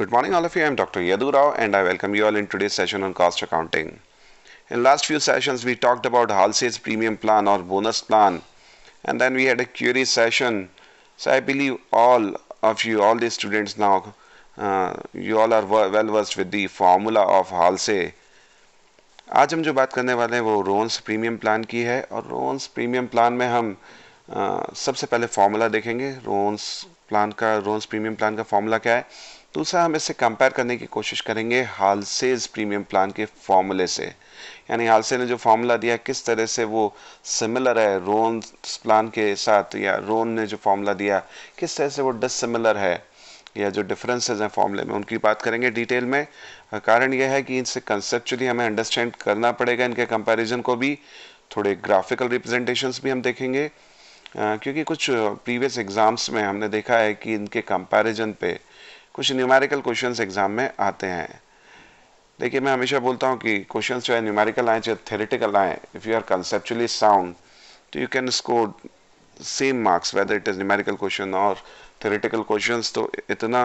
Good morning all of you, I am Dr. Yadu Rao and I welcome you all in today's session on cost accounting. In last few sessions we talked about Halsey's premium plan or bonus plan and then we had a query session. So I believe all of you, all the students now, uh, you all are well versed with the formula of Halsey. आज हम जो बात करने वाले हैं वो roans premium plan की है और रोन्स प्रीमियम प्लान में हम आ, सबसे पहले फॉर्मूला देखेंगे रोन्स प्लान का रोन्स प्रीमियम प्लान का फॉर्मूला क्या है दूसरा हम इसे कंपेयर करने की कोशिश करेंगे हालसेज प्रीमियम प्लान के फॉर्मूले से यानी हालसे ने जो फार्मूला दिया किस तरह से वो सिमिलर है रोन प्लान के साथ या रोन ने जो फार्मूला दिया किस तरह से वो डिसिमिलर है या जो डिफरेंसेस हैं फॉर्मूले में उनकी बात करेंगे डिटेल में कारण यह है कि इनसे कंसेप्चुअली हमें अंडरस्टैंड करना पड़ेगा इनके कंपैरिजन को भी थोड़े ग्राफिकल रिप्रेजेंटेशंस भी हम देखेंगे क्योंकि कुछ प्रीवियस एग्ज़ाम्स में हमने देखा है कि इनके कंपैरिजन पे कुछ न्यूमेरिकल क्वेश्चंस एग्जाम में आते हैं देखिए मैं हमेशा बोलता हूँ कि क्वेश्चंस चाहे न्यूमेरिकल आएँ चाहे थेरेटिकल आएँ if you are conceptually sound तो you can score same marks whether it is numerical question और थेरेटिकल क्वेश्चन तो इतना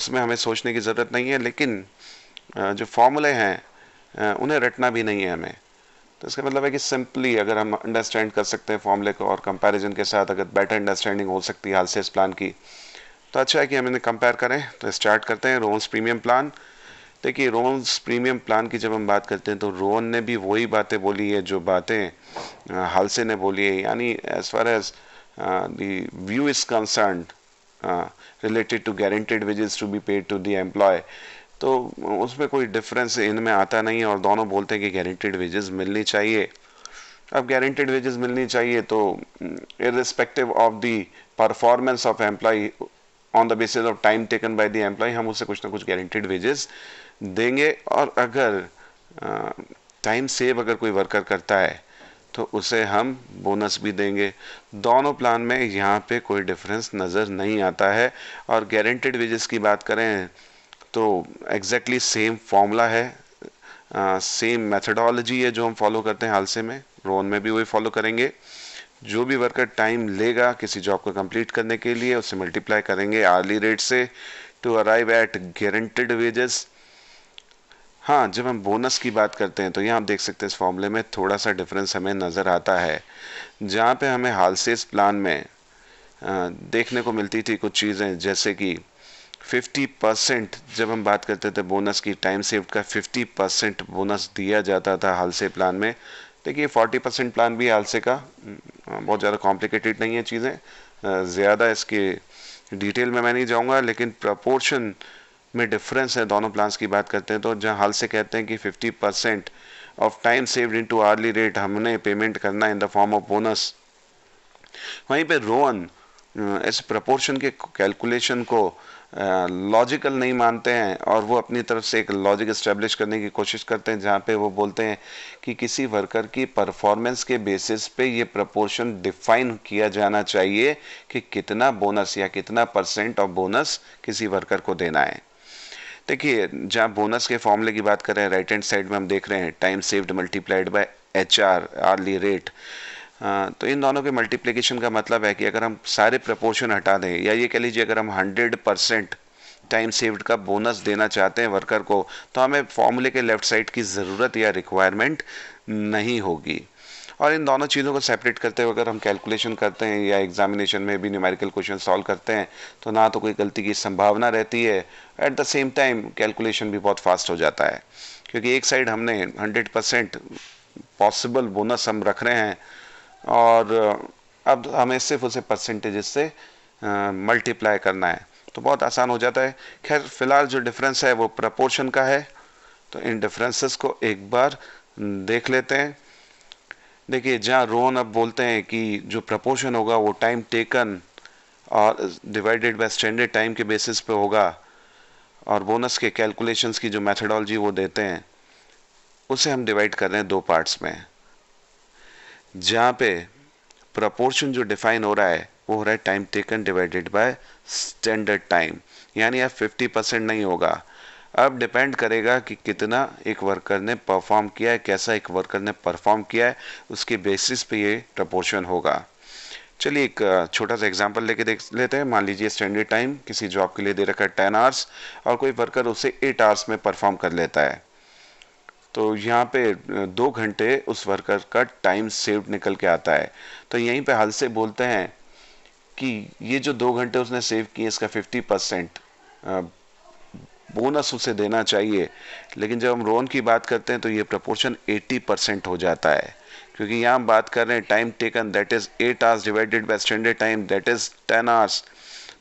उसमें हमें सोचने की ज़रूरत नहीं है लेकिन जो फॉर्मूले हैं उन्हें रटना भी नहीं है हमें तो इसका मतलब है कि सिंपली अगर हम अंडरस्टैंड कर सकते हैं फॉर्मूले को और कंपैरिजन के साथ अगर बेटर अंडरस्टैंडिंग हो सकती है हालसेस प्लान की तो अच्छा है कि हम इन्हें कंपेयर करें तो स्टार्ट करते हैं रोन्स प्रीमियम प्लान देखिए रोन्स प्रीमियम प्लान की जब हम बात करते हैं तो रोन ने भी वही बातें बोली है जो बातें हालसे ने बोली है यानी as far as the view is concern related to guaranteed wages to be paid to the employee तो उसमें कोई डिफरेंस इनमें आता नहीं है और दोनों बोलते हैं कि गारंटेड वेजेस मिलनी चाहिए अब गारंटेड वेजेस मिलनी चाहिए तो irrespective of the performance of employee on the basis of time taken by the employee हम उसे कुछ ना कुछ गारंटेड वेजेस देंगे और अगर टाइम सेव अगर कोई वर्कर करता है तो उसे हम बोनस भी देंगे दोनों प्लान में यहाँ पे कोई डिफरेंस नज़र नहीं आता है और गारंटेड वेजेस की बात करें तो एग्जैक्टली सेम फॉर्मूला है सेम uh, मेथडोलॉजी है जो हम फॉलो करते हैं हालसे में रोन में भी वही फॉलो करेंगे जो भी वर्कर टाइम लेगा किसी जॉब को कंप्लीट करने के लिए उसे मल्टीप्लाई करेंगे आर्ली रेट से to arrive at guaranteed wages हाँ जब हम बोनस की बात करते हैं तो यहाँ आप देख सकते हैं इस फॉर्मूले में थोड़ा सा डिफरेंस हमें नज़र आता है जहाँ पे हमें हाल से प्लान में देखने को मिलती थी कुछ चीज़ें जैसे कि 50 परसेंट जब हम बात करते थे बोनस की टाइम सेव का 50 परसेंट बोनस दिया जाता था हाल से प्लान में देखिए 40 परसेंट प्लान भी आलसे का हम्म, हाँ, बहुत ज़्यादा कॉम्प्लिकेटेड नहीं है चीज़ें ज़्यादा इसके डिटेल में मैं नहीं जाऊँगा लेकिन प्रपोर्शन में डिफरेंस है दोनों प्लान्स की बात करते हैं तो जहाँ हाल से कहते हैं कि 50 percent of time saved into hourly rate हमने पेमेंट करना in the form of bonus वहीं पे रोहन इस प्रपोर्शन के कैलकुलेशन को लॉजिकल नहीं मानते हैं और वो अपनी तरफ से एक लॉजिक इस्टेब्लिश करने की कोशिश करते हैं जहाँ पे वो बोलते हैं कि किसी वर्कर की परफॉर्मेंस के बेसिस पे ये प्रपोर्शन डिफाइन किया जाना चाहिए कि कितना बोनस या कितना परसेंट ऑफ बोनस किसी वर्कर को देना है देखिए जहाँ बोनस के फॉर्मूले की बात करें राइट हैंड साइड में हम देख रहे हैं time saved multiplied by H R hourly rate तो इन दोनों के मल्टीप्लिकेशन का मतलब है कि अगर हम सारे प्रपोर्शन हटा दें या ये कह लीजिए अगर हम हंड्रेड परसेंट टाइम सेव्ड का बोनस देना चाहते हैं वर्कर को तो हमें फॉर्मूले के लेफ्ट साइड की ज़रूरत या रिक्वायरमेंट नहीं होगी और इन दोनों चीज़ों को सेपरेट करते हुए अगर हम कैलकुलेशन करते हैं या एग्जामिनेशन में भी न्यूमेरिकल क्वेश्चन सॉल्व करते हैं तो ना तो कोई गलती की संभावना रहती है at the same time calculation भी बहुत फास्ट हो जाता है क्योंकि एक साइड हमने हंड्रेड परसेंट पॉसिबल बोनस हम रख रहे हैं और अब हमें सिर्फ उसे परसेंटेज से मल्टीप्लाई करना है तो बहुत आसान हो जाता है खैर फिलहाल जो डिफरेंस है वो प्रपोर्शन का है तो इन डिफरेंसेस को एक बार देख लेते हैं देखिए जहाँ रोन अब बोलते हैं कि जो प्रपोर्शन होगा वो टाइम टेकन और डिवाइडेड बाय स्टैंडर्ड टाइम के बेसिस पे होगा और बोनस के कैलकुलेशंस की जो मेथडोलॉजी वो देते हैं उसे हम डिवाइड कर रहे हैं दो पार्ट्स में जहाँ पे प्रपोर्शन जो डिफाइन हो रहा है वो हो रहा है time taken divided by standard time यानी अब फिफ्टी परसेंट नहीं होगा अब डिपेंड करेगा कि कितना एक वर्कर ने परफॉर्म किया है कैसा एक वर्कर ने परफॉर्म किया है उसके बेसिस पे ये प्रपोर्शन होगा चलिए एक छोटा सा एग्जांपल लेके देख लेते हैं मान लीजिए स्टैंडर्ड टाइम किसी जॉब के लिए दे रखा है टेन आवर्स और कोई वर्कर उसे एट आवर्स में परफॉर्म कर लेता है तो यहाँ पे दो घंटे उस वर्कर का टाइम सेव निकल के आता है तो यहीं पे हल से बोलते हैं कि ये जो दो घंटे उसने सेव किए इसका 50 परसेंट बोनस उसे देना चाहिए लेकिन जब हम रोन की बात करते हैं तो ये प्रपोर्शन 80 परसेंट हो जाता है क्योंकि यहाँ हम बात कर रहे हैं time taken that is eight hours divided by standard time that is ten hours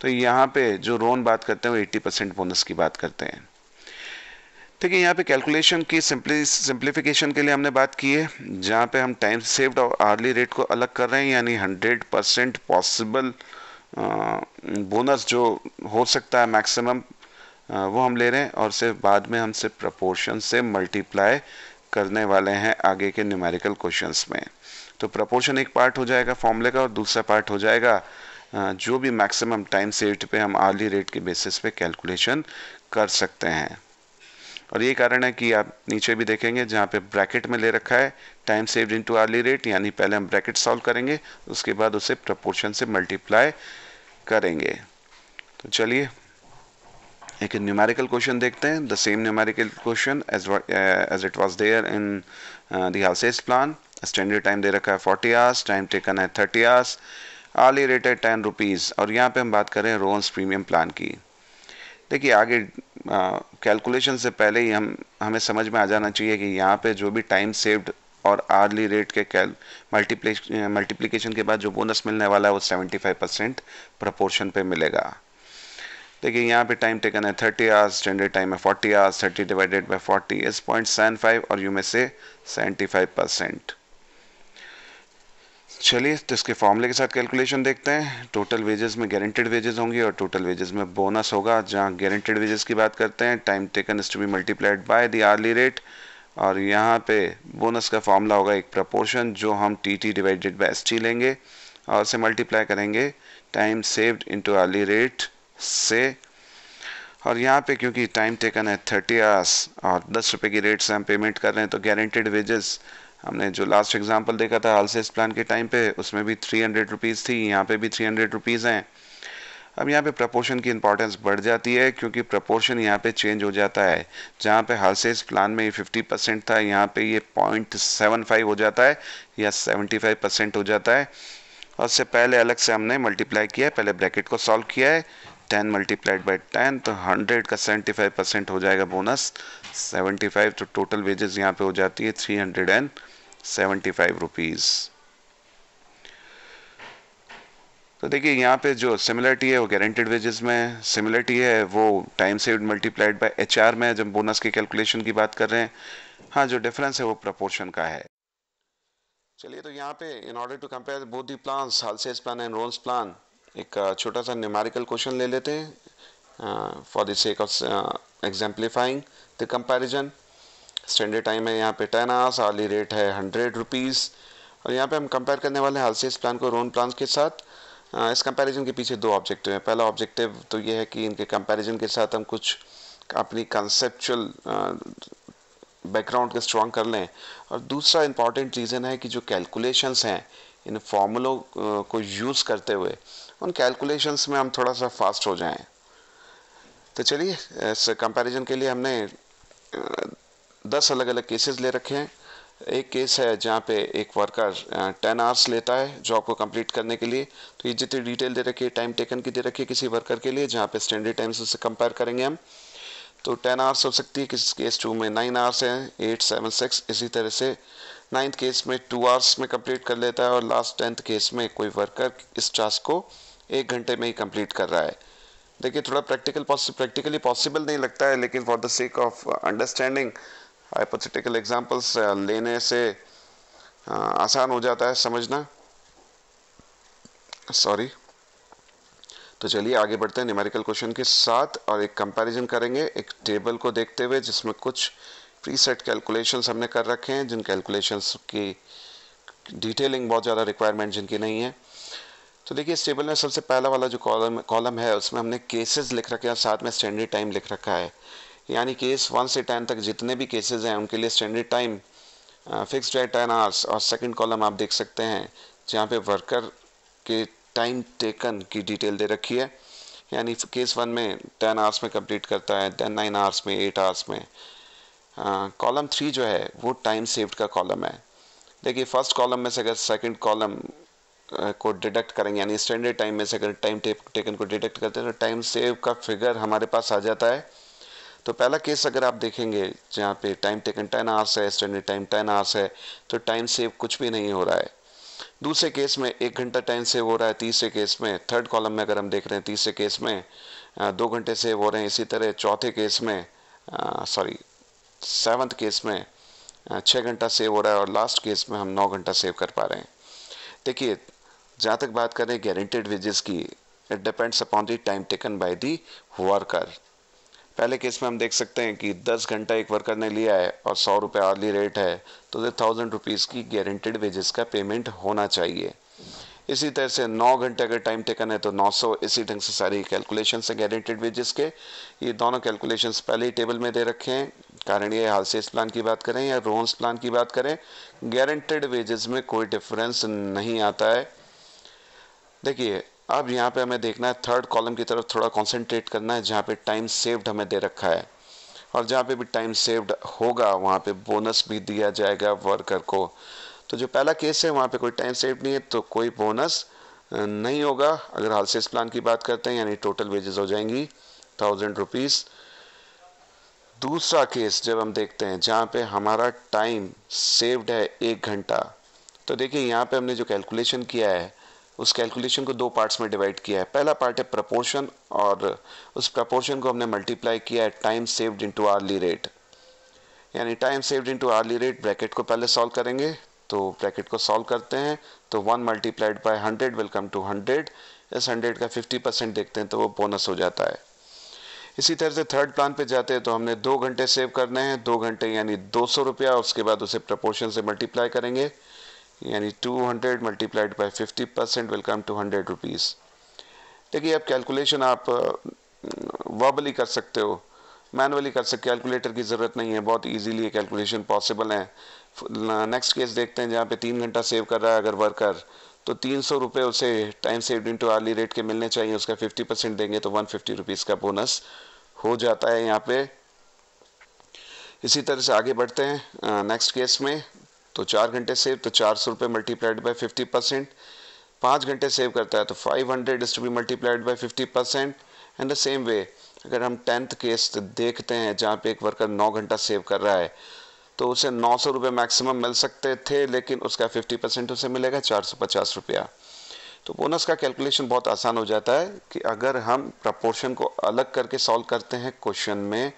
तो यहाँ पे जो रोन बात करते हैं वो एट्टी परसेंट बोनस की बात करते हैं ठीक है यहाँ पे कैलकुलेशन की सिंपली सिंप्लीफिकेशन के लिए हमने बात की है जहाँ पे हम टाइम सेव्ड और आर्ली रेट को अलग कर रहे हैं यानी हंड्रेड परसेंट पॉसिबल बोनस जो हो सकता है मैक्सिमम वो हम ले रहे हैं और सिर्फ बाद में हम सिर्फ प्रपोर्शन से मल्टीप्लाई करने वाले हैं आगे के न्यूमेरिकल क्वेश्चन में तो प्रपोर्शन एक पार्ट हो जाएगा फॉर्मूले का और दूसरा पार्ट हो जाएगा जो भी मैक्सिमम टाइम सेव्ड पे हम आर्ली रेट के बेसिस पे कैलकुलेशन कर सकते हैं और ये कारण है कि आप नीचे भी देखेंगे जहाँ पे ब्रैकेट में ले रखा है time saved into hourly rate यानी पहले हम ब्रैकेट सॉल्व करेंगे उसके बाद उसे प्रपोर्शन से मल्टीप्लाई करेंगे तो चलिए एक न्यूमेरिकल क्वेश्चन देखते हैं the same numerical question as it was there in the Halsey's plan standard time दे रखा है फोर्टी आवर्स टाइम टेकन है थर्टी आवर्स आर्ली रेट है टेन रुपीज़ और यहाँ पे हम बात करें रोन्स प्रीमियम प्लान की देखिए आगे कैलकुलेशन से पहले ही हम हमें समझ में आ जाना चाहिए कि यहाँ पे जो भी टाइम सेव्ड और आर्ली रेट के कैल मल्टीप्ले मल्टीप्लीकेशन के बाद जो बोनस मिलने वाला है वो 75 परसेंट प्रपोर्शन पर मिलेगा देखिए यहाँ पे टाइम टेकन है 30 आवर्स स्टैंडर्ड टाइम है 40 hours 30 divided by 40 is point seven five और यू में से सेवेंटी फाइव परसेंट चलिए तो इसके फॉर्मूले के साथ कैलकुलेशन देखते हैं टोटल वेजेस में गारंटेड वेजेस होंगे और टोटल वेजेस में बोनस होगा जहाँ गारंटेड वेजेस की बात करते हैं time taken is to be multiplied by the hourly rate और यहाँ पे बोनस का फॉर्मूला होगा एक प्रपोर्शन जो हम T T divided by S T लेंगे और उसे मल्टीप्लाई करेंगे time saved into hourly rate से और यहाँ पे क्योंकि टाइम टेकन है थर्टी आवर्स और दस रुपये की रेट से हम पेमेंट कर रहे हैं तो गारंटेड वेजेस हमने जो लास्ट एग्जांपल देखा था हालसेस प्लान के टाइम पे उसमें भी थ्री हंड्रेड रुपीज़ थी यहाँ पे भी थ्री हंड्रेड रुपीज़ हैं अब यहाँ पे प्रपोर्शन की इंपॉर्टेंस बढ़ जाती है क्योंकि प्रपोर्शन यहाँ पे चेंज हो जाता है जहाँ पे हालसेस प्लान में ये 50 परसेंट था यहाँ पे ये पॉइंट सेवन फाइव हो जाता है या सेवेंटी परसेंट हो जाता है और उससे पहले अलग से हमने मल्टीप्लाई किया है पहले ब्रैकेट को सॉल्व किया है टेन मल्टीप्लाइड बाई टेन तो हंड्रेड का सेवेंटी फाइव परसेंट हो जाएगा बोनस सेवेंटी फाइव तो टोटल वेजेस यहाँ पे हो जाती है three hundred and seventy five rupees तो देखिए यहाँ पे जो सिमिलरिटी है वो गारंटेड वेजेस में सिमिलरिटी है वो time saved multiplied by HR में जब बोनस की कैलकुलेशन की बात कर रहे हैं हाँ जो डिफरेंस है वो प्रोपोर्शन का है चलिए तो यहाँ पे in order to compare both the plan Halsey's plan and Rowan's plan एक छोटा सा न्यूमेरिकल क्वेश्चन ले लेते हैं for the sake of exemplifying the comparison standard time है यहाँ पे टेन आवर्स आर्ली रेट है हंड्रेड रुपीज़ और यहाँ पे हम कंपेयर करने वाले हैं हालसेस प्लान को रोन प्लान के साथ uh, इस कंपैरिजन के पीछे दो ऑब्जेक्टिव हैं पहला ऑब्जेक्टिव तो ये है कि इनके कंपैरिजन के साथ हम कुछ अपनी कंसेप्चुअल बैकग्राउंड के स्ट्रॉन्ग कर लें और दूसरा इंपॉर्टेंट रीज़न है कि जो कैलकुलेशंस हैं इन फॉर्मूलों uh, को यूज़ करते हुए उन कैलकुलेशंस में हम थोड़ा सा फास्ट हो जाएं तो चलिए इस कंपैरिजन के लिए हमने uh, दस अलग अलग केसेस ले रखे हैं एक केस है जहाँ पे एक वर्कर टेन आवर्स लेता है जॉब को कंप्लीट करने के लिए तो ये जितनी डिटेल दे रखी है टाइम टेकन की दे रखी है किसी वर्कर के लिए जहाँ पे स्टैंडर्ड टाइम से उससे कंपेयर करेंगे हम तो टेन आवर्स हो सकती है किस केस टू में नाइन आवर्स हैं एट सेवन सिक्स इसी तरह से नाइन्थ केस में टू आवर्स में कंप्लीट कर लेता है और लास्ट टेंथ केस में कोई वर्कर इस टास्क को एक घंटे में ही कंप्लीट कर रहा है देखिए थोड़ा प्रैक्टिकल प्रैक्टिकली पॉसिबल नहीं लगता है लेकिन for the sake of understanding hypothetical examples uh, लेने से uh, आसान हो जाता है समझना सॉरी तो चलिए आगे बढ़ते हैं न्यूमेरिकल क्वेश्चन के साथ और एक कंपैरिजन करेंगे एक टेबल को देखते हुए जिसमें कुछ प्रीसेट कैलकुलेशंस हमने कर रखे हैं जिन कैलकुलेशंस की डिटेलिंग बहुत ज़्यादा रिक्वायरमेंट जिनकी नहीं है तो देखिए इस टेबल में सबसे पहला वाला जो कॉलम कॉलम है उसमें हमने केसेस लिख रखे हैं साथ में स्टैंडर्ड टाइम लिख रखा है यानी केस वन से टेन तक जितने भी केसेस हैं उनके लिए स्टैंडर्ड टाइम फिक्स है टेन आवर्स और सेकंड कॉलम आप देख सकते हैं जहाँ पे वर्कर के टाइम टेकन की डिटेल दे रखी है यानी केस वन में टेन आवर्स में कंप्लीट करता है देन नाइन आवर्स में एट आवर्स में कॉलम uh, थ्री जो है वो टाइम सेव्ड का कॉलम है देखिए फर्स्ट कॉलम में से अगर सेकंड कॉलम uh, को डिडक्ट करेंगे यानी स्टैंडर्ड टाइम में से अगर टाइम टेकन को डिडक्ट करते हैं तो टाइम सेव का फिगर हमारे पास आ जाता है तो पहला केस अगर आप देखेंगे जहाँ पे टाइम टेकन टेन आवर्स है स्टैंडर्ड टाइम टेन आवर्स है तो टाइम सेव कुछ भी नहीं हो रहा है दूसरे केस में एक घंटा टाइम सेव हो रहा है तीसरे केस में थर्ड कॉलम में अगर हम देख रहे हैं तीसरे केस में दो घंटे सेव हो रहे हैं इसी तरह चौथे केस में सॉरी सेवन्थ केस में छः घंटा सेव हो रहा है और लास्ट केस में हम नौ घंटा सेव कर पा रहे हैं देखिए जहाँ तक बात करें गारंटेड वेजेस की it depends upon the time taken by the worker पहले केस में हम देख सकते हैं कि 10 घंटा एक वर्कर ने लिया है और सौ रुपये आर्ली रेट है तो थाउजेंड रुपीज़ की गारंटेड वेजेस का पेमेंट होना चाहिए इसी तरह से 9 घंटे अगर टाइम टेकन है तो 900 इसी ढंग से सारी कैलकुलेशन है गारंटेड वेजेस के ये दोनों कैलकुलेशन पहले ही टेबल में दे रखे हैं कारण ये हाल प्लान की बात करें या रोन्स प्लान की बात करें गारंटेड वेजेस में कोई डिफरेंस नहीं आता है देखिए अब यहाँ पे हमें देखना है थर्ड कॉलम की तरफ थोड़ा कॉन्सेंट्रेट करना है जहाँ पे टाइम सेव्ड हमें दे रखा है और जहाँ पे भी टाइम सेव्ड होगा वहाँ पे बोनस भी दिया जाएगा वर्कर को तो जो पहला केस है वहाँ पे कोई टाइम सेव्ड नहीं है तो कोई बोनस नहीं होगा अगर हालसेस प्लान की बात करते हैं यानी टोटल वेजेस हो जाएंगी थाउजेंड रुपीज़ दूसरा केस जब हम देखते हैं जहाँ पे हमारा टाइम सेव्ड है एक घंटा तो देखिए यहाँ पे हमने जो कैलकुलेशन किया है उस कैलकुलेशन को दो पार्ट्स में डिवाइड किया है पहला पार्ट है प्रपोर्शन और उस प्रपोर्शन को हमने मल्टीप्लाई किया है time saved into hourly rate यानी time saved into hourly rate bracket को पहले सॉल्व करेंगे तो ब्रैकेट को सॉल्व करते हैं तो one multiplied by hundred welcome to hundred is hundred का फिफ्टी परसेंट देखते हैं तो वो बोनस हो जाता है इसी तरह से थर्ड प्लान पे जाते हैं तो हमने दो घंटे सेव करने हैं दो घंटे यानी दो सौ रुपया उसके बाद उसे प्रपोर्शन से मल्टीप्लाई करेंगे यानी 200 multiplied by fifty percent welcome to hundred rupees देखिए अब कैलकुलेशन आप वर्बली कर सकते हो मैनुअली कर सकते कैलकुलेटर की ज़रूरत नहीं है बहुत ईजीली कैलकुलेशन पॉसिबल है नेक्स्ट केस देखते हैं जहाँ पे तीन घंटा सेव कर रहा है अगर वर्कर तो तीन सौ रुपये उसे time saved to hourly rate के मिलने चाहिए उसका फिफ्टी परसेंट देंगे तो वन फिफ्टी रुपीज़ का बोनस हो जाता है यहाँ पे इसी तरह से आगे बढ़ते हैं नेक्स्ट केस में तो चार घंटे सेव तो चार सौ रुपये मल्टीप्लाइड बाई फिफ्टी परसेंट पाँच घंटे सेव करता है तो five hundred is to be multiplied by fifty percent and the same way अगर हम टेंथ केस देखते हैं जहाँ पे एक वर्कर नौ घंटा सेव कर रहा है तो उसे नौ सौ रुपये मैक्सिमम मिल सकते थे लेकिन उसका फिफ्टी परसेंट उसे मिलेगा चार सौ पचास रुपया तो बोनस का कैलकुलेशन बहुत आसान हो जाता है कि अगर हम प्रपोर्शन को अलग करके सॉल्व करते हैं क्वेश्चन में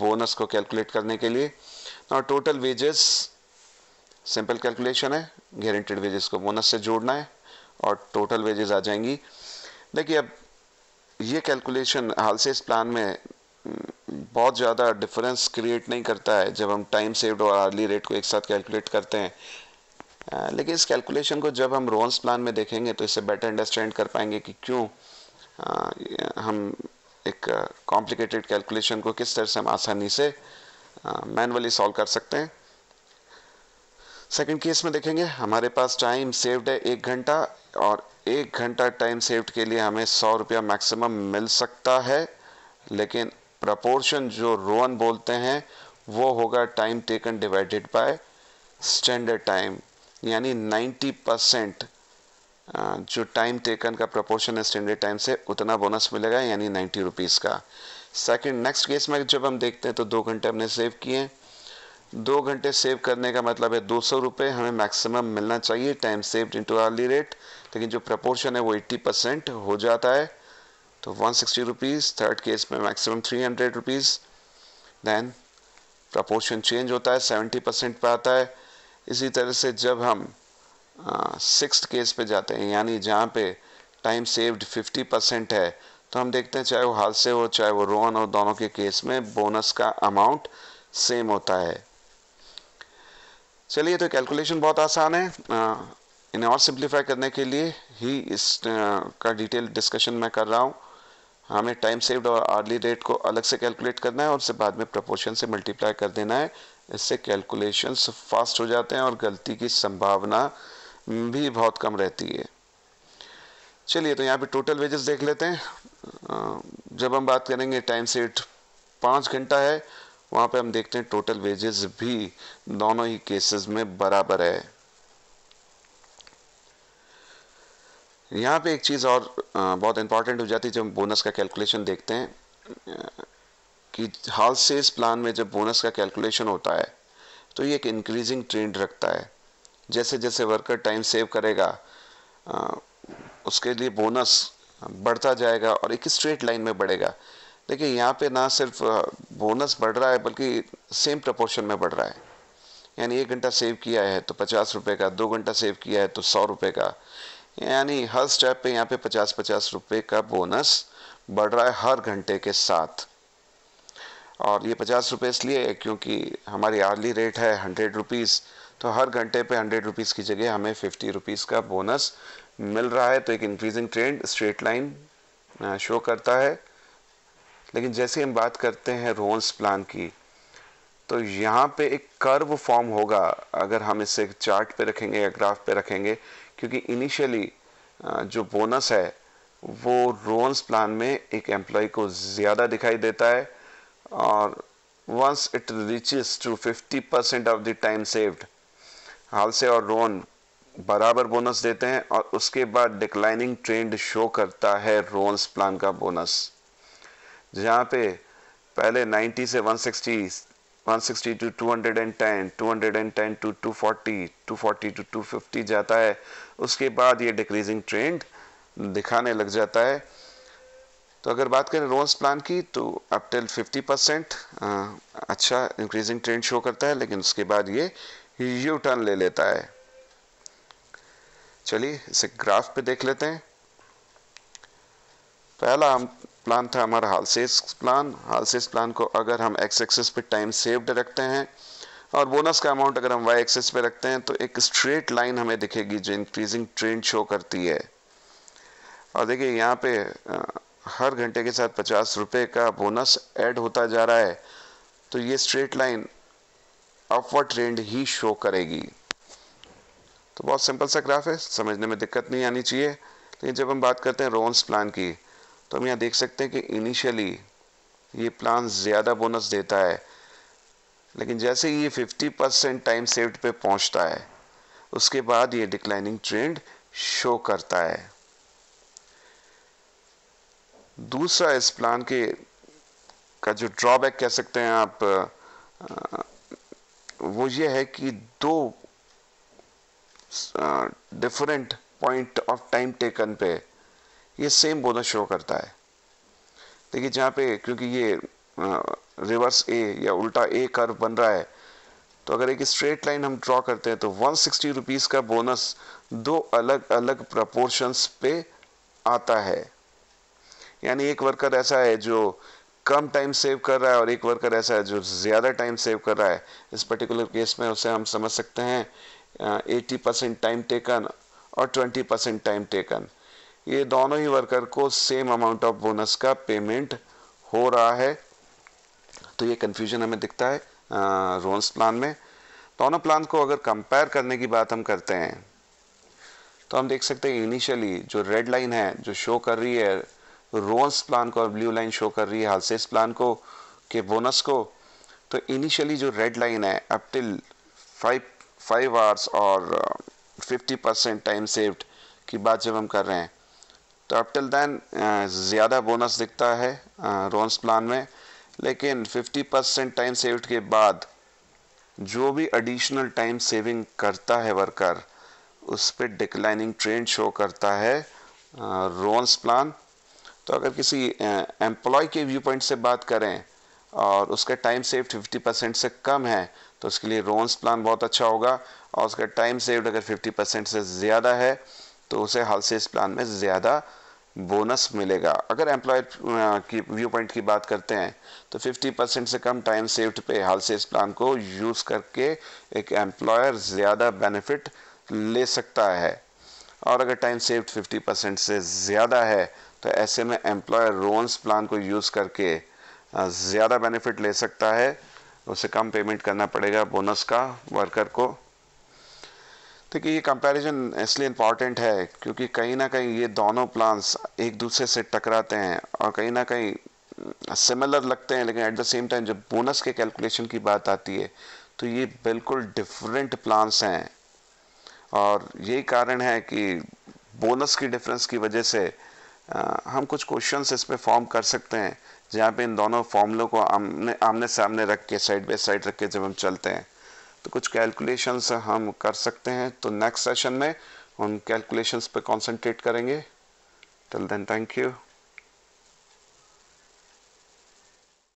बोनस को कैलकुलेट करने के लिए ना टोटल वेजेस सिंपल कैलकुलेशन है गारंटेड वेजेस को बोनस से जोड़ना है और टोटल वेजेस आ जाएंगी देखिए अब ये कैलकुलेशन हाल से इस प्लान में हम्म, बहुत ज़्यादा डिफरेंस क्रिएट नहीं करता है जब हम टाइम सेव्ड और आर्ली रेट को एक साथ कैलकुलेट करते हैं लेकिन इस कैलकुलेशन को जब हम रोन्स प्लान में देखेंगे तो इससे बेटर अंडरस्टैंड कर पाएंगे कि क्यों हम एक कॉम्प्लिकेटेड कैलकुलेशन को किस तरह से हम आसानी से मैनुअली सॉल्व कर सकते हैं सेकंड केस में देखेंगे हमारे पास टाइम सेव्ड है एक घंटा और एक घंटा टाइम सेव्ड के लिए हमें सौ रुपया मैक्सिमम मिल सकता है लेकिन प्रपोर्शन जो रोवन बोलते हैं वो होगा time taken divided by standard time यानी 90 परसेंट जो टाइम टेकन का प्रपोर्शन है स्टैंडर्ड टाइम से उतना बोनस मिलेगा यानी नाइन्टी रुपीज़ का सेकेंड नेक्स्ट केस में जब हम देखते हैं तो दो घंटे हमने सेव किए हैं दो घंटे सेव करने का मतलब है दो सौ रुपये हमें मैक्सिमम मिलना चाहिए time saved to hourly rate लेकिन जो प्रपोर्शन है वो 80 परसेंट हो जाता है तो one sixty rupees third case में maximum three hundred rupees than proportion change होता है सेवेंटी परसेंट पर आता है इसी तरह से जब हम सिक्स केस पे जाते हैं यानी जहाँ पे टाइम सेव्ड फिफ्टी परसेंट है तो हम देखते हैं चाहे वो हादसे हो चाहे वो रोहन हो दोनों के केस में बोनस का अमाउंट सेम होता है चलिए तो कैलकुलेशन बहुत आसान है इन्हें और सिंप्लीफाई करने के लिए ही इस का डिटेल डिस्कशन मैं कर रहा हूँ हमें टाइम सेव्ड और आर्ली रेट को अलग से कैलकुलेट करना है और उससे बाद में प्रपोर्शन से मल्टीप्लाई कर देना है इससे कैलकुलेशंस फास्ट हो जाते हैं और गलती की संभावना भी बहुत कम रहती है चलिए तो यहाँ पे टोटल वेजेस देख लेते हैं जब हम बात करेंगे टाइम सेट पाँच घंटा है वहाँ पे हम देखते हैं टोटल वेजेस भी दोनों ही केसेस में बराबर है यहाँ पे एक चीज़ और बहुत इंपॉर्टेंट हो जाती है जब हम बोनस का कैलकुलेशन देखते हैं कि हाल सेल्स प्लान में जब बोनस का कैलकुलेशन होता है तो ये एक इंक्रीजिंग ट्रेंड रखता है जैसे जैसे वर्कर टाइम सेव करेगा उसके लिए बोनस बढ़ता जाएगा और एक स्ट्रेट लाइन में बढ़ेगा देखिए यहाँ पे ना सिर्फ बोनस बढ़ रहा है बल्कि सेम प्रपोर्शन में बढ़ रहा है यानी एक घंटा सेव किया है तो पचास रुपये का दो घंटा सेव किया है तो सौ रुपये का यानी हर स्टेप पे यहाँ पे पचास पचास रुपये का बोनस बढ़ रहा है हर घंटे के साथ और ये पचास रुपये इसलिए है क्योंकि हमारी आर्ली रेट है हंड्रेड रुपीज़ तो हर घंटे पे हंड्रेड रुपीज़ की जगह हमें फिफ्टी रुपीज़ का बोनस मिल रहा है तो एक increasing trend straight line show करता है लेकिन जैसे हम बात करते हैं रोन्स प्लान की तो यहाँ पे एक कर्व फॉर्म होगा अगर हम इसे चार्ट पे रखेंगे या ग्राफ पे रखेंगे क्योंकि इनिशियली जो बोनस है वो रोन्स प्लान में एक एम्प्लॉय को ज़्यादा दिखाई देता है और once it reaches to 50% of the time saved Halsey और रोन बराबर बोनस देते हैं और उसके बाद डिक्लाइनिंग ट्रेंड शो करता है रोन्स प्लान का बोनस जहाँ पे पहले 90 से 160 160 टू 210 210 टू 240 240 टू 250 जाता है उसके बाद ये डिक्रीजिंग ट्रेंड दिखाने लग जाता है तो अगर बात करें रोज प्लान की तो अप टिल 50 परसेंट अच्छा इंक्रीजिंग ट्रेंड शो करता है लेकिन उसके बाद ये यू टर्न ले लेता है चलिए इसे ग्राफ पे देख लेते हैं पहला हम प्लान था हमारा हालसेस प्लान हालसेस प्लान को अगर हम एक्स एक्सेस पे टाइम सेव्ड रखते हैं और बोनस का अमाउंट अगर हम वाई एक्सेस पे रखते हैं तो एक स्ट्रेट लाइन हमें दिखेगी जो इंक्रीजिंग ट्रेंड शो करती है और देखिए यहाँ पे हर घंटे के साथ पचास रुपये का बोनस ऐड होता जा रहा है तो ये स्ट्रेट लाइन अपवर ट्रेंड ही शो करेगी तो बहुत सिंपल सा ग्राफ है समझने में दिक्कत नहीं आनी चाहिए लेकिन जब हम बात करते हैं रोन्स प्लान की तो हम यहाँ देख सकते हैं कि इनिशियली ये प्लान ज़्यादा बोनस देता है लेकिन जैसे ये 50 परसेंट टाइम सेव्ड पे पहुंचता है उसके बाद ये डिक्लाइनिंग ट्रेंड शो करता है दूसरा इस प्लान के का जो ड्रॉबैक कह सकते हैं आप वो ये है कि दो different point of time taken पे ये सेम बोनस शो करता है देखिए जहाँ पे क्योंकि ये रिवर्स ए या उल्टा ए कर्व बन रहा है तो अगर एक स्ट्रेट लाइन हम ड्रॉ करते हैं तो वन सिक्सटी रुपीज़ का बोनस दो अलग अलग प्रपोर्शंस पे आता है यानी एक वर्कर ऐसा है जो कम टाइम सेव कर रहा है और एक वर्कर ऐसा है जो ज़्यादा टाइम सेव कर रहा है इस पर्टिकुलर केस में उसे हम समझ सकते हैं एट्टी परसेंट टाइम टेकन और ट्वेंटी परसेंट टाइम टेकन ये दोनों ही वर्कर को सेम अमाउंट ऑफ बोनस का पेमेंट हो रहा है तो ये कन्फ्यूजन हमें दिखता है रोन्स प्लान में दोनों तो प्लान को अगर कंपेयर करने की बात हम करते हैं तो हम देख सकते हैं इनिशियली जो रेड लाइन है जो शो कर रही है रोन्स प्लान को और ब्लू लाइन शो कर रही है हालसेस प्लान को के बोनस को तो इनिशियली जो रेड लाइन है up till five five hours और फिफ्टी परसेंट टाइम सेव्ड की बात जब हम कर रहे हैं तो अब टिल दैन ज़्यादा बोनस दिखता है रोन्स uh, प्लान में लेकिन 50 परसेंट टाइम सेव्ड के बाद जो भी एडिशनल टाइम सेविंग करता है वर्कर उस पर डिक्लाइनिंग ट्रेंड शो करता है रोन्स uh, प्लान तो अगर किसी एम्प्लॉय uh, के व्यू पॉइंट से बात करें और उसका टाइम सेव 50 परसेंट से कम है तो उसके लिए रोन्स प्लान बहुत अच्छा होगा और उसका टाइम सेव्ड अगर 50 परसेंट से ज़्यादा है तो उसे इस प्लान में ज़्यादा बोनस मिलेगा अगर एम्प्लॉय की व्यू पॉइंट की बात करते हैं तो 50 परसेंट से कम टाइम सेव्ड पे हाल से इस प्लान को यूज़ करके एक एम्प्लॉयर ज़्यादा बेनिफिट ले सकता है और अगर टाइम सेव्ड 50 परसेंट से ज़्यादा है तो ऐसे में एम्प्लॉयर रोन्स प्लान को यूज़ करके ज़्यादा बेनिफिट ले सकता है उसे कम पेमेंट करना पड़ेगा बोनस का वर्कर को देखिए ये कंपैरिजन इसलिए इम्पॉर्टेंट है क्योंकि कहीं ना कहीं ये दोनों प्लान्स एक दूसरे से टकराते हैं और कहीं ना कहीं सिमिलर लगते हैं लेकिन एट द सेम टाइम जब बोनस के कैलकुलेशन की बात आती है तो ये बिल्कुल डिफरेंट प्लान्स हैं और यही कारण है कि बोनस की डिफरेंस की वजह से आ, हम कुछ क्वेश्चन इस पर फॉर्म कर सकते हैं जहाँ पे इन दोनों फॉर्मलों को आमने आमने सामने रख के साइड बाई साइड रख के जब हम चलते हैं तो कुछ कैलकुलेशंस हम कर सकते हैं तो नेक्स्ट सेशन में उन कैलकुलेशंस पे कंसंट्रेट करेंगे टिल देन थैंक यू